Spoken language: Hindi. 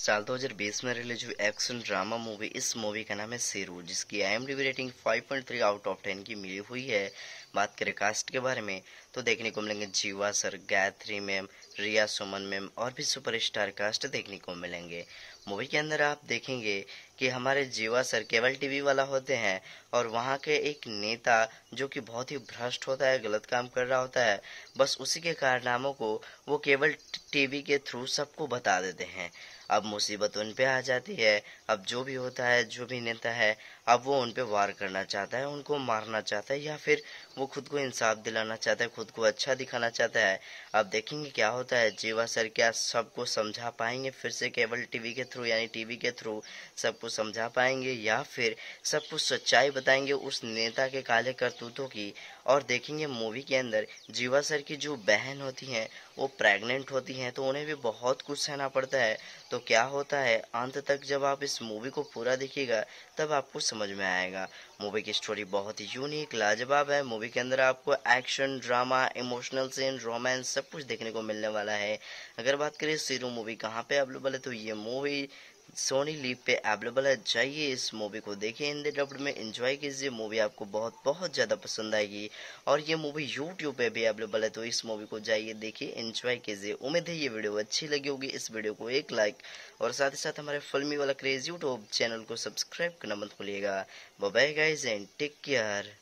साल 2020 में रिलीज हुई एक्शन ड्रामा मूवी इस मूवी का नाम है सेरू जिसकी आई रेटिंग 5.3 आउट ऑफ 10 की मिली हुई है बात करें कास्ट के बारे में तो देखने को मिलेंगे Jiiva sir Gayathri ma'am Riya Suman ma'am और भी सुपरस्टार कास्ट देखने को मिलेंगे मूवी के अंदर आप देखेंगे कि हमारे जीवा सर केबल टीवी वाला होते हैं और वहाँ के एक नेता जो कि बहुत ही भ्रष्ट होता है गलत काम कर रहा होता है बस उसी के कारनामों को वो केबल टीवी के थ्रू सबको बता देते हैं अब मुसीबत उन पे आ जाती है अब जो भी होता है जो भी नेता है अब वो उन पे वार करना चाहता है उनको मारना चाहता है या फिर वो खुद को इंसाफ दिलाना चाहता है खुद को अच्छा दिखाना चाहता है अब देखेंगे क्या होता है जीवा सर क्या सबको समझा पाएंगे फिर से केवल टीवी के थ्रू यानी टीवी के थ्रू सबको समझा पाएंगे या फिर सब कुछ सच्चाई बताएंगे उस नेता के काले करतूतों की और देखेंगे मूवी के अंदर जीवा सर की जो बहन होती हैं वो प्रेग्नेंट होती हैं तो उन्हें भी बहुत कुछ सहना पड़ता है तो तो क्या होता है अंत तक जब आप इस मूवी को पूरा देखिएगा तब आपको समझ में आएगा मूवी की स्टोरी बहुत ही यूनिक लाजवाब है मूवी के अंदर आपको action drama emotional scene romance सब कुछ देखने को मिलने वाला है अगर बात करें सीरू मूवी कहाँ पे अवेलेबल है तो ये मूवी सोनी लीप पे अवेलेबल है जाइए इस मूवी को देखिए हिंदी डब्ड में एंजॉय कीजिए मूवी आपको बहुत बहुत ज़्यादा पसंद आएगी और ये मूवी यूट्यूब पे भी अवेलेबल है तो इस मूवी को जाइए देखिए एंजॉय कीजिए उम्मीद है ये वीडियो अच्छी लगी होगी इस वीडियो को एक लाइक और साथ ही साथ हमारे Filmy Wala craze YouTube channel को सब्सक्राइब करना मत भूलिएगा bye guys and take care